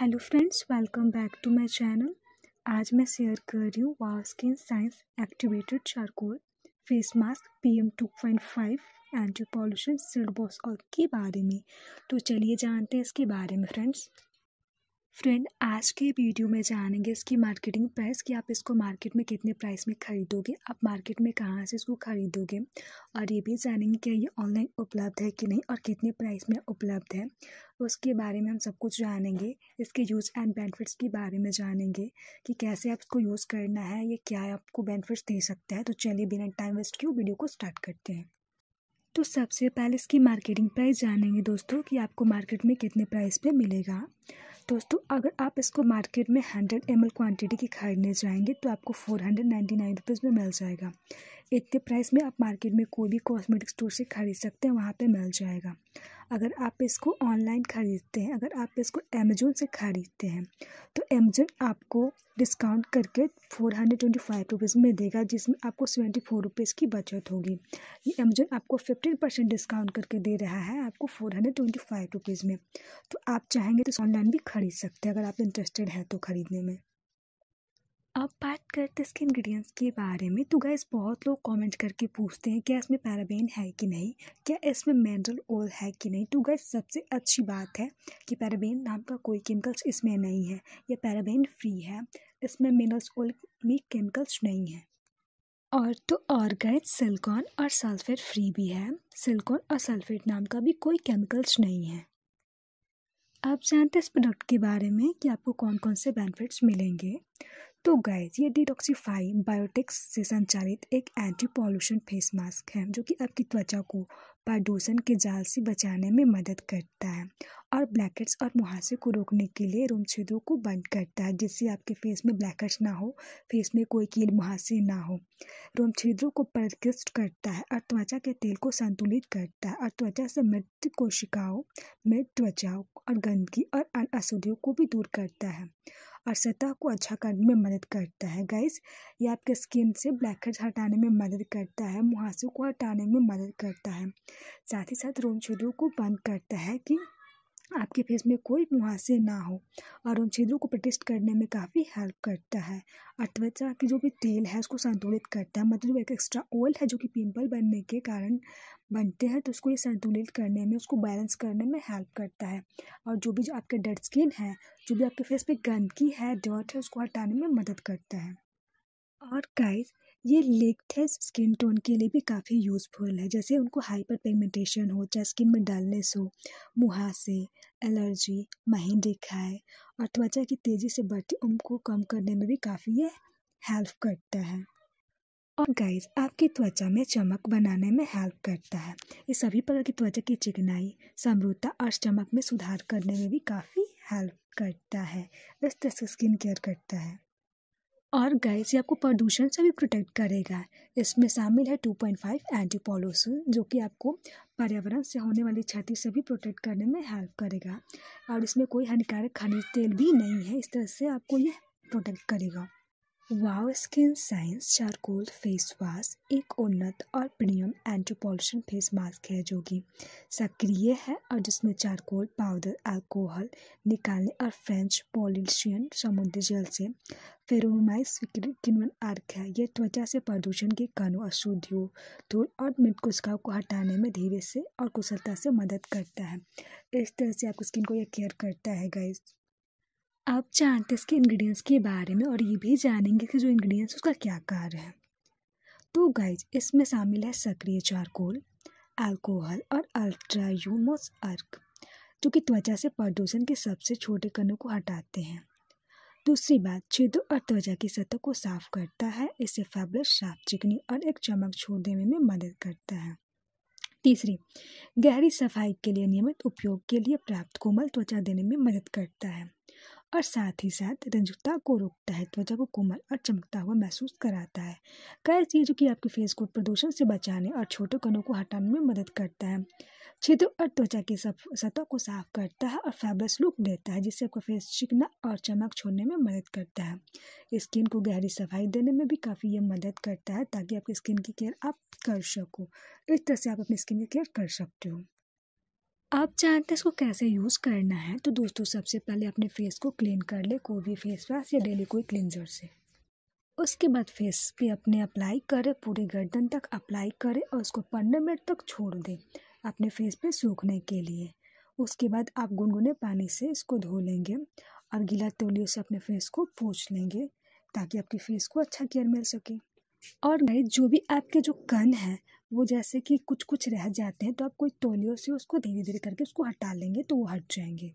hello friends welcome back to my channel आज मैं share कर रही हूँ wow skin science activated charcoal face mask P M two point five anti pollution shield और के बारे में तो चलिए जानते हैं इसके बारे में फ्रेंड्स फ्रेंड आज के वीडियो में जानेंगे इसकी मार्केटिंग प्राइस कि आप इसको मार्केट में कितने प्राइस में ख़रीदोगे आप मार्केट में कहाँ से इसको ख़रीदोगे और ये भी जानेंगे कि ये ऑनलाइन उपलब्ध है कि नहीं और कितने प्राइस में उपलब्ध है उसके बारे में हम सब कुछ जानेंगे इसके यूज़ एंड बेनिफिट्स के बारे में जानेंगे कि कैसे आप इसको यूज़ करना है ये क्या है आपको बेनिफिट्स दे सकता है तो चलिए बिना टाइम वेस्ट किए वीडियो को स्टार्ट करते हैं तो सबसे पहले इसकी मार्केटिंग प्राइस जानेंगे दोस्तों कि आपको मार्केट में कितने प्राइस पर मिलेगा दोस्तों अगर आप इसको मार्केट में हंड्रेड एम क्वांटिटी की खरीदने जाएंगे तो आपको four hundred ninety nine rupees में मिल जाएगा इतने प्राइस में आप मार्केट में कोई भी कॉस्मेटिक स्टोर से ख़रीद सकते हैं वहाँ पे मिल जाएगा अगर आप इसको ऑनलाइन ख़रीदते हैं अगर आप इसको अमेजोन से ख़रीदते हैं तो अमेजोन आपको डिस्काउंट करके four hundred twenty five rupees में देगा जिसमें आपको सेवेंटी फोर रुपीज़ की बचत होगी ये अमेजोन आपको फिफ्टीन परसेंट डिस्काउंट करके दे रहा है आपको four hundred twenty five rupees में तो आप चाहेंगे तो ऑनलाइन भी ख़रीद सकते हैं अगर आप इंटरेस्टेड हैं तो ख़रीदने में अब बात करते इसके इंग्रेडिएंट्स के बारे में तो गैस बहुत लोग कमेंट करके पूछते हैं क्या इसमें पैराबेन है कि नहीं क्या इसमें मिनरल ऑयल है कि नहीं तो गैस सबसे अच्छी बात है कि पैराबेन नाम का कोई केमिकल्स इसमें नहीं है यह पैराबेन फ्री है इसमें मिनरल्स ऑयल में केमिकल्स नहीं है और तो और गैस सिलकॉन और सल्फेट फ्री भी है सिल्कॉन और सल्फेट नाम का भी कोई केमिकल्स नहीं है आप जानते हैं इस प्रोडक्ट के बारे में कि आपको कौन कौन से बेनिफिट्स मिलेंगे तो गैस ये डिटॉक्सीफाई बायोटिक्स से संचालित एक एंटी पॉल्यूशन फेस मास्क है जो कि आपकी त्वचा को प्रदूषण के जाल से बचाने में मदद करता है और ब्लैकेट्स और मुहासे को रोकने के लिए रोम छिद्रों को बंद करता है जिससे आपके फेस में ब्लैकेट्स ना हो फेस में कोई कील मुहासे ना हो रोम छिद्रों को परिष्कृत करता है और त्वचा के तेल को संतुलित करता है और त्वचा से मृत कोशिकाओं मृत त्वचाओं और गंदगी और अन्य अशुद्धियों को भी दूर करता है और सतह को अच्छा करने में मदद करता है गैस ये आपके स्किन से ब्लैकहेड्स हटाने में मदद करता है मुहासों को हटाने में मदद करता है साथ ही साथ रोम छिद्रों को बंद करता है कि आपके फेस में कोई मुहासे ना हो और उन छिद्रों को प्रोटेस्ट करने में काफ़ी हेल्प करता है और त्वचा की जो भी तेल है उसको संतुलित करता है मतलब एक एक्स्ट्रा ऑयल है जो कि पिंपल बनने के कारण बनते हैं तो उसको ये संतुलित करने में उसको बैलेंस करने में हेल्प करता है और जो भी जो आपके डेड स्किन है जो भी आपके फेस पे गंदगी है डर्ट है उसको हटाने में मदद करता है और गाइस ये लेक्टेस स्किन टोन के लिए भी काफ़ी यूज़फुल है जैसे उनको हाइपर पिगमेंटेशन हो चाहे स्किन में डलनेस हो मुहासे एलर्जी महीन दिखाए और त्वचा की तेज़ी से बढ़ती उम्र को कम करने में भी काफ़ी ये हेल्प करता है और गाइस आपकी त्वचा में चमक बनाने में हेल्प करता है ये सभी प्रकार की त्वचा की चिकनाई समृद्धता और चमक में सुधार करने में भी काफ़ी हेल्प करता है इस तरह से स्किन केयर करता है और गैस ये आपको प्रदूषण से भी प्रोटेक्ट करेगा इसमें शामिल है two point five anti pollution जो कि आपको पर्यावरण से होने वाली क्षति से भी प्रोटेक्ट करने में हेल्प करेगा और इसमें कोई हानिकारक खनिज तेल भी नहीं है इस तरह से आपको ये प्रोटेक्ट करेगा wow skin science charcoal face wash एक उन्नत और प्रीमियम एंटी फेस मास्क है जो कि सक्रिय है और जिसमें चारकोल पाउडर अल्कोहल निकालने और फ्रेंच पॉलिशियन समुद्री जल से फेरोमाइस किन्वन अर्क है यह त्वचा से प्रदूषण के कणों अशुद्धियों धूल और मिट कोशिकाओं को हटाने में धीरे से और कुशलता से मदद करता है इस तरह से आपकी स्किन को यह केयर करता है गाइज़ आप जानते हैं इसके इंग्रेडिएंट्स के बारे में और ये भी जानेंगे कि जो इंग्रेडिएंट्स उसका क्या कार्य है तो गाइज इसमें शामिल है सक्रिय चारकोल अल्कोहल और अल्ट्रा यूमोस अर्क जो कि त्वचा से प्रदूषण के सबसे छोटे कणों को हटाते हैं दूसरी बात छिद्र और त्वचा की सतह को साफ करता है इससे फैब्रिक साफ चिकनी और एक चमक छोड़ देने में मदद करता है तीसरी गहरी सफाई के लिए नियमित उपयोग के लिए प्राप्त कोमल त्वचा देने में मदद करता है और साथ ही साथ रंजुता को रोकता है त्वचा को कोमल और चमकता हुआ महसूस कराता है कई चीज़ की आपके फेस को प्रदूषण से बचाने और छोटे कणों को हटाने में मदद करता है छिद्र और त्वचा की सतह को साफ करता है और फैब्रस लुक देता है जिससे आपका फेस चिकना और चमक छोड़ने में मदद करता है स्किन को गहरी सफाई देने में भी काफ़ी ये मदद करता है ताकि आपकी स्किन की केयर आप कर सको इस तरह से आप अपनी स्किन की केयर कर सकते हो आप जानते हैं इसको कैसे यूज़ करना है तो दोस्तों सबसे पहले अपने फेस को क्लीन कर ले कोई भी फेस वाश या डेली कोई क्लिनजर से उसके बाद फेस पे अपने अप्लाई करें पूरे गर्दन तक अप्लाई करें और उसको पंद्रह मिनट तक छोड़ दें अपने फेस पे सूखने के लिए उसके बाद आप गुनगुने पानी से इसको धो लेंगे और गीला तौलियों से अपने फेस को पोछ लेंगे ताकि आपके फेस को अच्छा केयर मिल सके और नहीं जो भी आपके जो कन है वो जैसे कि कुछ कुछ रह जाते हैं तो आप कोई तोलियों से उसको धीरे धीरे करके उसको हटा लेंगे तो वो हट जाएंगे